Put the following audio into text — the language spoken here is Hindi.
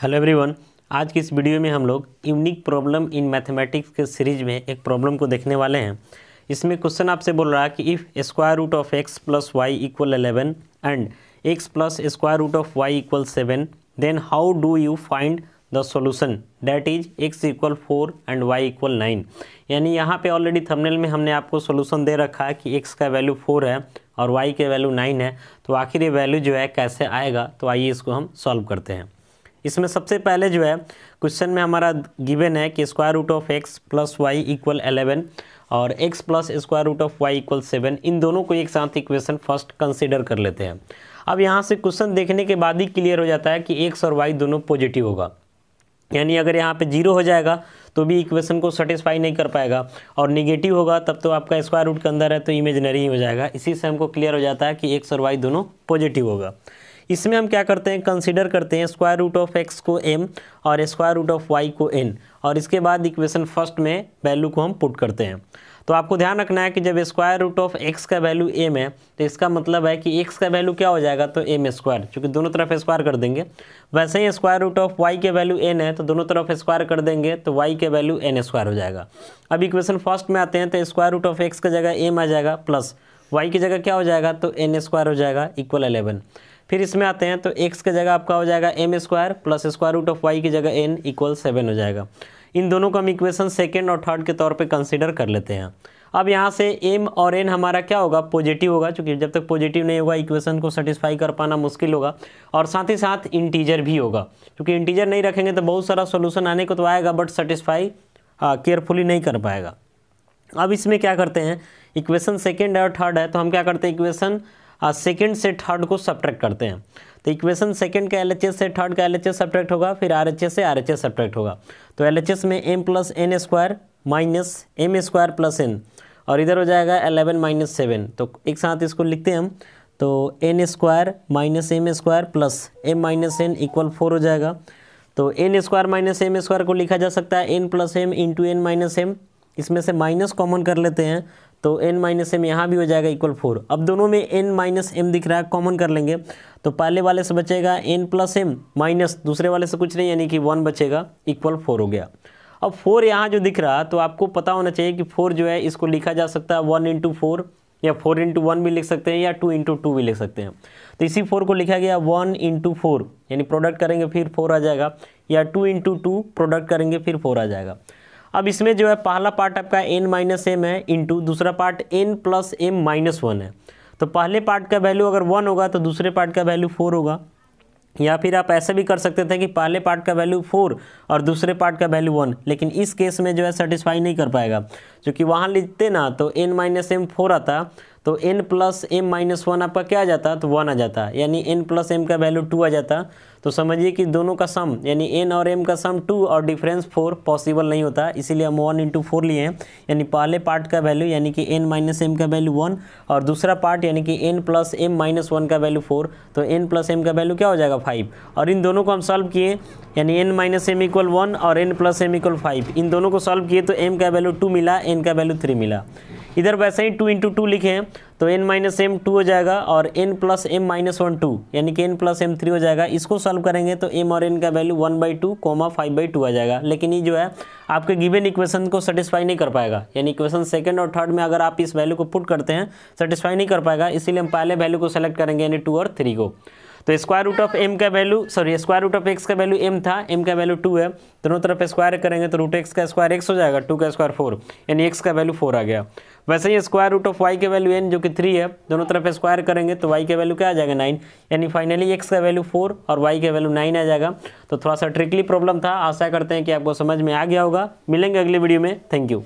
हेलो एवरीवन आज की इस वीडियो में हम लोग यूनिक प्रॉब्लम इन मैथमेटिक्स के सीरीज में एक प्रॉब्लम को देखने वाले हैं इसमें क्वेश्चन आपसे बोल रहा है कि if square root of X plus Y equal eleven and X plus square root of Y equal seven then how do you find the solution that is X equal four and Y equal nine यानी यहाँ पे ऑलरेडी थंबनेल में हमने आपको सोल्यूशन दे रखा है कि एक्स का वैल्यू फोर है और वाई के वैल्यू नाइन है तो आखिर ये वैल्यू जो है कैसे आएगा तो आइए इसको हम सॉल्व करते हैं इसमें सबसे पहले जो है क्वेश्चन में हमारा गिवन है कि square root of X plus Y equal eleven और X plus square root of Y equal seven इन दोनों को एक साथ इक्वेशन फर्स्ट कंसिडर कर लेते हैं अब यहाँ से क्वेश्चन देखने के बाद ही क्लियर हो जाता है कि एक्स और वाई दोनों पॉजिटिव होगा यानी अगर यहाँ पे जीरो हो जाएगा तो भी इक्वेशन को सेटिस्फाई नहीं कर पाएगा और निगेटिव होगा तब तो आपका स्क्वायर रूट के अंदर है तो इमेजनरी हो जाएगा इसी से हमको क्लियर हो जाता है कि एक्स और वाई दोनों पॉजिटिव होगा इसमें हम क्या करते हैं कंसिडर करते हैं स्क्वायर रूट ऑफ एक्स को एम और स्क्वायर रूट ऑफ वाई को एन और इसके बाद इक्वेशन फर्स्ट में वैल्यू को हम पुट करते हैं तो आपको ध्यान रखना है कि जब स्क्वायर रूट ऑफ एक्स का वैल्यू एम है तो इसका मतलब है कि एक्स का वैल्यू क्या हो जाएगा तो एम स्क्वायर चूँकि दोनों तरफ स्क्वायर कर देंगे वैसे ही स्क्वायर रूट ऑफ वाई के वैल्यू एन है तो दोनों तरफ स्क्वायर कर देंगे तो वाई के वैल्यू एन स्क्वायर हो जाएगा अब इक्वेशन फर्स्ट में आते हैं तो स्क्वायर रूट ऑफ एक्स का जगह एम आ जाएगा प्लस वाई की जगह क्या हो जाएगा तो एन स्क्वायर हो जाएगा इक्वल अलेवन फिर इसमें आते हैं तो एक्स की जगह आपका हो जाएगा M square plus square root of Y की जगह एन इक्वल सेवन हो जाएगा इन दोनों को हम इक्वेशन सेकेंड और थर्ड के तौर पर कंसिडर कर लेते हैं अब यहाँ से एम और एन हमारा क्या होगा पॉजिटिव होगा क्योंकि जब तक पॉजिटिव नहीं होगा इक्वेशन को सेटिस्फाई कर पाना मुश्किल होगा और साथ ही साथ इंटीजर भी होगा क्योंकि इंटीजर नहीं रखेंगे तो बहुत सारा सोल्यूशन आने को तो आएगा बट सेटिस्फाई केयरफुली नहीं कर पाएगा अब इसमें क्या करते हैं इक्वेशन सेकेंड है और थर्ड है तो हम क्या करते हैं इक्वेशन सेकेंड हाँ, से थर्ड को सब्ट्रैक्ट करते हैं तो इक्वेशन सेकेंड का एल से थर्ड का एल सब्ट्रैक्ट होगा फिर आर से आर सब्ट्रैक्ट होगा तो एल में M plus N square minus M square plus N और इधर हो जाएगा एलेवन माइनस सेवन तो एक साथ इसको लिखते हैं हम तो N square minus M square plus M minus N equal four हो जाएगा तो N square minus M square को लिखा जा सकता है N plus M into N minus M इसमें से माइनस कॉमन कर लेते हैं तो एन माइनस एम यहाँ भी हो जाएगा इक्वल फोर अब दोनों में एन माइनस एम दिख रहा है कॉमन कर लेंगे तो पहले वाले से बचेगा एन प्लस एम माइनस दूसरे वाले से कुछ नहीं यानी कि वन बचेगा इक्वल फोर हो गया अब फोर यहाँ जो दिख रहा तो आपको पता होना चाहिए कि फोर जो है इसको लिखा जा सकता है वन इंटू फोर या फोर इंटू वन भी लिख सकते हैं या टू इंटू टू भी लिख सकते हैं तो इसी फोर को लिखा गया वन इंटू फोर यानी प्रोडक्ट करेंगे फिर फोर आ जाएगा या टू इंटू टू प्रोडक्ट करेंगे फिर फोर आ जाएगा अब इसमें जो है पहला पार्ट आपका एन माइनस एम है इंटू दूसरा part N plus M minus one है तो पहले पार्ट का वैल्यू अगर वन होगा तो दूसरे पार्ट का वैल्यू फोर होगा या फिर आप ऐसे भी कर सकते थे कि पहले पार्ट का वैल्यू फोर और दूसरे पार्ट का वैल्यू वन लेकिन इस केस में जो है सेटिस्फाई नहीं कर पाएगा क्योंकि वहाँ लिखते ना तो एन माइनस एम फोर आता तो n plus M minus one आपका क्या आ जाता तो वन आ जाता यानी n प्लस एम का वैल्यू टू आ जाता तो समझिए कि दोनों का सम यानी n और m का सम टू और डिफरेंस फोर पॉसिबल नहीं होता इसीलिए हम वन इंटू फोर लिए हैं यानी पहले पार्ट का वैल्यू यानी कि n माइनस एम का वैल्यू वन और दूसरा पार्ट यानी कि n plus M minus one का वैल्यू फोर तो n प्लस एम का वैल्यू क्या हो जाएगा फाइव और इन दोनों को हम सॉल्व किए यानी n minus M equal one और n plus M equal five इन दोनों को सॉल्व किए तो m का वैल्यू टू मिला n का वैल्यू थ्री मिला इधर वैसे ही टू इंटू टू लिखे हैं तो एन माइनस एम टू हो जाएगा और N plus M minus one two यानी कि एन प्लस एम थ्री हो जाएगा इसको सॉल्व करेंगे तो एम और एन का value one by two comma five by two आ जाएगा लेकिन ये जो है आपके गिवन इक्वेशन को सेटिस्फाई नहीं कर पाएगा यानी इक्वेशन सेकंड और थर्ड में अगर आप इस वैल्यू को पुट करते हैं सेटिस्फाई नहीं कर पाएगा इसीलिए हम पहले वैल्यू को सेलेक्ट करेंगे यानी टू और थ्री को तो स्क्वायर रूट ऑफ एम का value sorry square root of X का वैल्यू एम था एम का वैल्यू टू है दोनों तरफ स्क्वायर करेंगे तो रूट एक्स का स्क्वायर एक्स हो जाएगा टू का स्क्वायर फोर यानी एक्स का वैल्यू फोर आ गया वैसे ही स्क्वायर रूट ऑफ वाई का वैल्यू एन जो कि थ्री है दोनों तरफ स्क्वायर करेंगे तो वाई का वैल्यू क्या आ जाएगा नाइन यानी फाइनली एक्स का वैल्यू फोर और वाई का वैल्यू नाइन आ जाएगा तो थोड़ा सा ट्रिकली प्रॉब्लम था आशा करते हैं कि आपको समझ में आ गया होगा मिलेंगे अगले वीडियो में थैंक यू